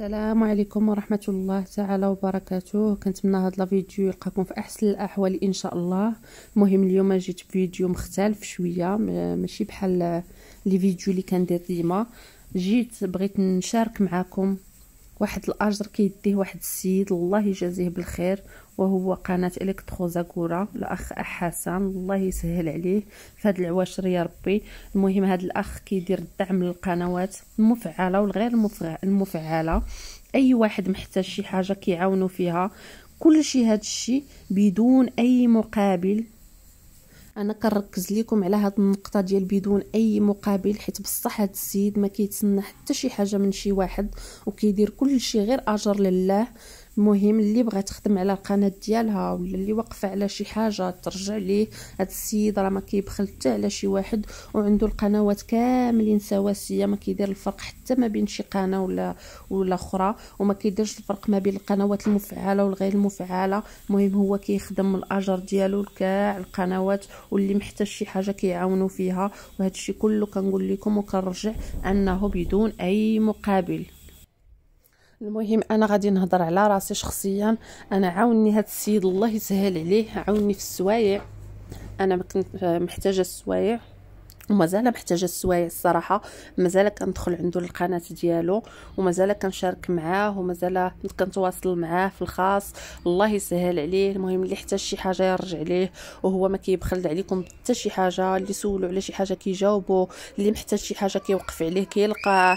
السلام عليكم ورحمة الله تعالى وبركاته كنتمنى هاد لا يلقاكم في احسن الاحوال ان شاء الله المهم اليوم جيت بفيديو مختلف شوية ماشي بحال لي فيديو اللي كندير ديما جيت بغيت نشارك معاكم واحد الاجر كيديه واحد السيد الله يجازيه بالخير وهو قناه الكترو زاكورا الاخ حسن الله يسهل عليه فهاد العواشر يا ربي المهم هاد الاخ كيدير الدعم للقنوات المفعله والغير المفعله اي واحد محتاج شي حاجه كيعاونوا فيها كل شيء هاد الشيء بدون اي مقابل انا كنركز لكم على هاد النقطه ديال بدون اي مقابل حيت بصح هاد السيد ما كيتسنى حتى شي حاجه من شي واحد وكيدير كل شيء غير اجر لله المهم اللي بغات تخدم على القناه ديالها ولا اللي واقفه على شي حاجه ترجع ليه هاد السيد راه ما كيبخل حتى على شي واحد وعنده القنوات كاملين سواسيه ما كيدير الفرق حتى ما بين شي قناه ولا ولا اخرى وما كيديرش الفرق ما بين القنوات المفعله والغير المفعله المهم هو كيخدم الاجر ديالو لكاع القنوات واللي محتاج شي حاجه كيعاونوا فيها وهذا الشيء كله كنقول لكم وكنرجع انه بدون اي مقابل المهم انا غادي نهضر على راسي شخصيا انا عاوني هذا السيد الله يسهل عليه عاوني في السوايع انا كنت محتاجه السوايع ومازال محتاجه السوايع الصراحه مازال كندخل عنده القناه ديالو ومازال كنشارك معاه ومازال كنتواصل معاه في الخاص الله يسهل عليه المهم اللي احتاج شي حاجه يرجع ليه وهو ما كيبخل عليكم حتى شي حاجه اللي سولوا على شي حاجه كيجاوبوا اللي محتاج شي حاجه كيوقف عليه كيلقاه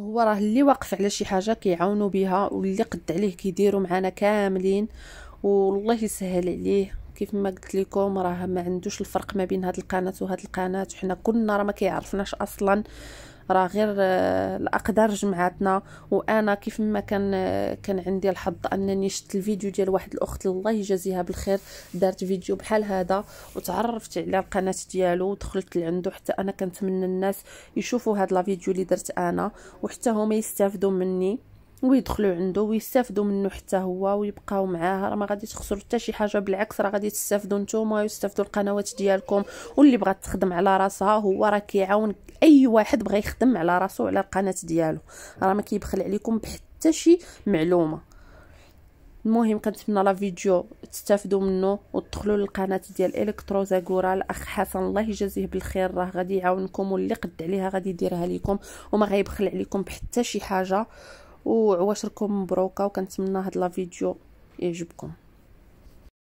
هو راه اللي واقف على شي حاجه كيعاونوا بها واللي قد عليه كيديروا معانا كاملين والله يسهل عليه كيف ما قلت لكم راه ما عندوش الفرق ما بين هاد القناه وهاد القناه وحنا كنا راه ما كيعرفناش اصلا راه غير آه، الاقدار جمعاتنا وانا كيف ما كان آه، كان عندي الحظ انني شفت الفيديو ديال واحد الاخت الله يجازيها بالخير دارت فيديو بحال هذا وتعرفت على القناه ديالو ودخلت لعندو حتى انا كنتمنى الناس يشوفوا هاد لا فيديو اللي درت انا وحتى هما يستافدوا مني ويدخلوا عنده ويستافدوا منه حتى هو ويبقاو معاه راه ما غادي تخسروا حتى شي حاجه بالعكس راه غادي تستافدوا نتوما ويستافدوا القنوات ديالكم واللي بغات تخدم على راسها هو راه كيعاون اي واحد بغى يخدم على راسو على القناه ديالو راه ما كيبخل عليكم بحتى شي معلومه المهم كنتمنى لا فيديو تستافدوا منه وتدخلوا للقناه ديال الكترو زاكورا الاخ حسن الله يجازيه بالخير راه غادي يعاونكم واللي قد عليها غادي يديرها لكم وما غيبخل عليكم بحتى شي حاجه وعواشركم مبروكه وكنتمنى هاد لا فيديو يعجبكم